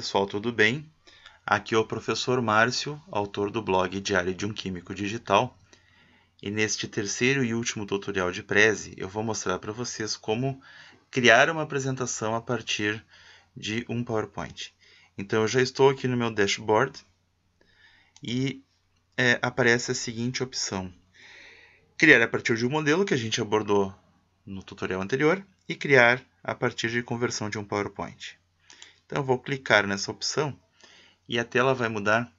pessoal, tudo bem? Aqui é o professor Márcio, autor do blog Diário de um Químico Digital. E neste terceiro e último tutorial de Prezi, eu vou mostrar para vocês como criar uma apresentação a partir de um PowerPoint. Então, eu já estou aqui no meu dashboard e é, aparece a seguinte opção. Criar a partir de um modelo que a gente abordou no tutorial anterior e criar a partir de conversão de um PowerPoint. Então eu vou clicar nessa opção e a tela vai mudar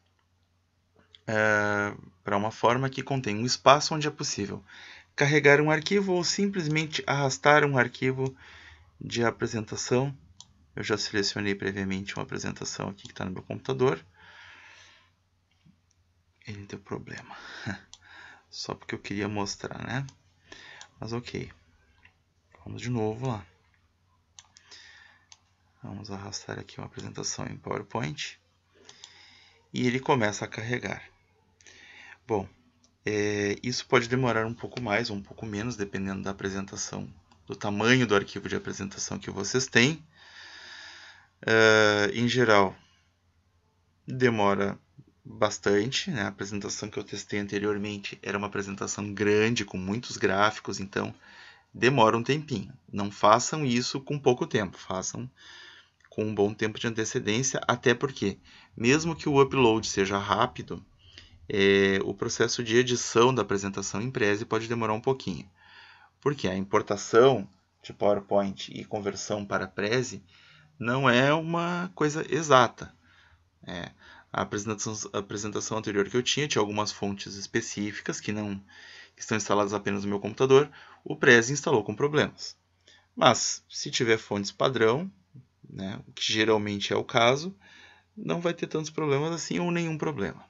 uh, é, para uma forma que contém um espaço onde é possível carregar um arquivo ou simplesmente arrastar um arquivo de apresentação. Eu já selecionei previamente uma apresentação aqui que está no meu computador. Ele deu problema. Só porque eu queria mostrar, né? Mas ok. Vamos de novo lá. Vamos arrastar aqui uma apresentação em PowerPoint. E ele começa a carregar. Bom, é, isso pode demorar um pouco mais ou um pouco menos, dependendo da apresentação, do tamanho do arquivo de apresentação que vocês têm. Uh, em geral, demora bastante. Né? A apresentação que eu testei anteriormente era uma apresentação grande, com muitos gráficos, então demora um tempinho. Não façam isso com pouco tempo, façam com um bom tempo de antecedência, até porque, mesmo que o upload seja rápido, é, o processo de edição da apresentação em Prezi pode demorar um pouquinho, porque a importação de PowerPoint e conversão para Prezi não é uma coisa exata. É, a, apresentação, a apresentação anterior que eu tinha tinha algumas fontes específicas que não que estão instaladas apenas no meu computador, o Prezi instalou com problemas. Mas, se tiver fontes padrão, né, o que geralmente é o caso, não vai ter tantos problemas assim ou nenhum problema.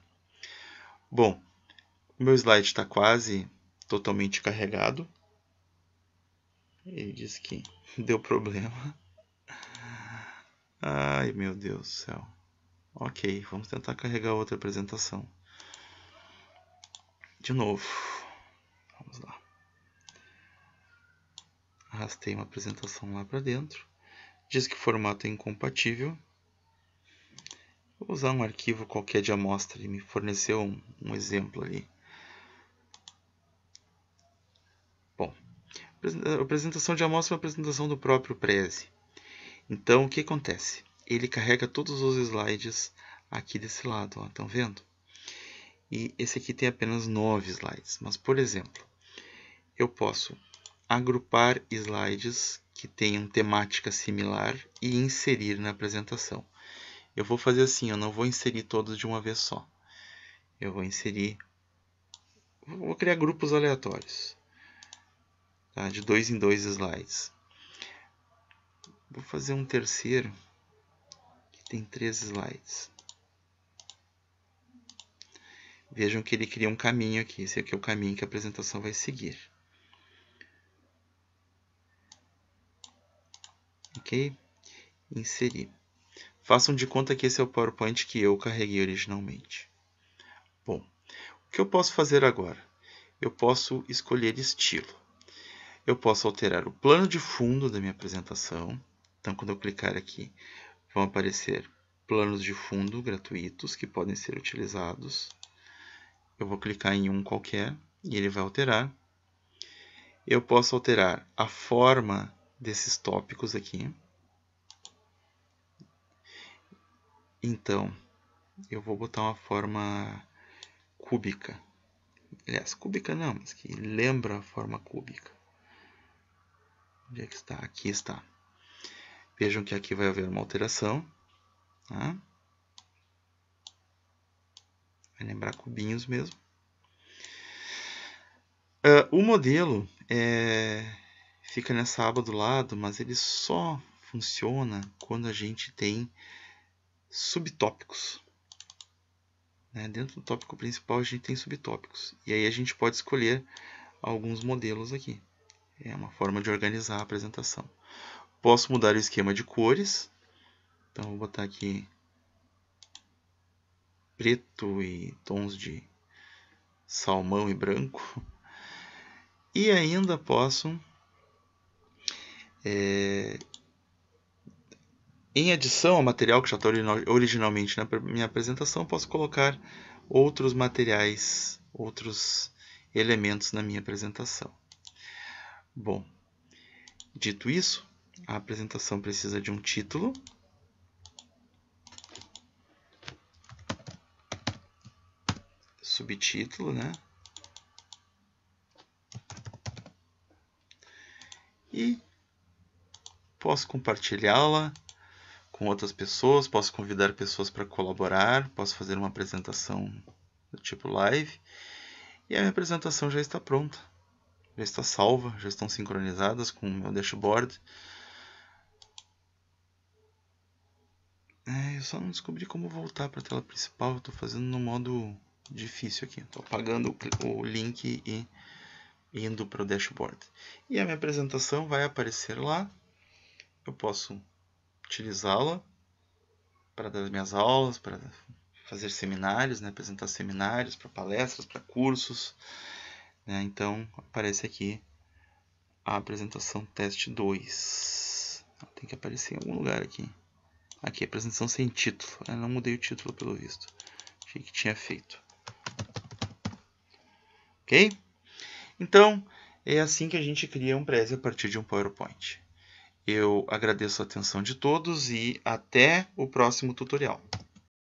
Bom, meu slide está quase totalmente carregado. Ele disse que deu problema. Ai, meu Deus do céu. Ok, vamos tentar carregar outra apresentação. De novo. Vamos lá. Arrastei uma apresentação lá para dentro diz que o formato é incompatível. Vou usar um arquivo qualquer de amostra, ele me forneceu um, um exemplo ali. Bom, a apresentação de amostra é uma apresentação do próprio Prezi. Então, o que acontece? Ele carrega todos os slides aqui desse lado, estão vendo? E esse aqui tem apenas nove slides, mas, por exemplo, eu posso agrupar slides que tenham temática similar e inserir na apresentação. Eu vou fazer assim, eu não vou inserir todos de uma vez só. Eu vou inserir, vou criar grupos aleatórios, tá? de dois em dois slides. Vou fazer um terceiro que tem três slides. Vejam que ele cria um caminho aqui, esse aqui é o caminho que a apresentação vai seguir. ok? Inserir. Façam de conta que esse é o PowerPoint que eu carreguei originalmente. Bom, o que eu posso fazer agora? Eu posso escolher estilo. Eu posso alterar o plano de fundo da minha apresentação. Então, quando eu clicar aqui, vão aparecer planos de fundo gratuitos que podem ser utilizados. Eu vou clicar em um qualquer e ele vai alterar. Eu posso alterar a forma desses tópicos aqui. Então, eu vou botar uma forma cúbica. Aliás, cúbica não, mas que lembra a forma cúbica. Onde é que está? Aqui está. Vejam que aqui vai haver uma alteração. Tá? Vai lembrar cubinhos mesmo. Uh, o modelo é, fica nessa aba do lado, mas ele só funciona quando a gente tem subtópicos. Né? Dentro do tópico principal a gente tem subtópicos. E aí a gente pode escolher alguns modelos aqui. É uma forma de organizar a apresentação. Posso mudar o esquema de cores. Então vou botar aqui preto e tons de salmão e branco. E ainda posso é, em adição ao material que já está originalmente na né, minha apresentação, posso colocar outros materiais, outros elementos na minha apresentação. Bom, dito isso, a apresentação precisa de um título. Subtítulo, né? E posso compartilhá-la com outras pessoas, posso convidar pessoas para colaborar, posso fazer uma apresentação do tipo live. E a minha apresentação já está pronta, já está salva, já estão sincronizadas com o meu dashboard. É, eu só não descobri como voltar para a tela principal, estou fazendo no modo difícil aqui. Estou apagando o link e indo para o dashboard. E a minha apresentação vai aparecer lá. Eu posso utilizá-la para dar minhas aulas, para fazer seminários, né, apresentar seminários, para palestras, para cursos. Né? Então, aparece aqui a apresentação teste 2. Ah, tem que aparecer em algum lugar aqui. Aqui, apresentação sem título. Eu não mudei o título, pelo visto. Achei que tinha feito. Ok? Então, é assim que a gente cria um prezi a partir de um PowerPoint. Eu agradeço a atenção de todos e até o próximo tutorial.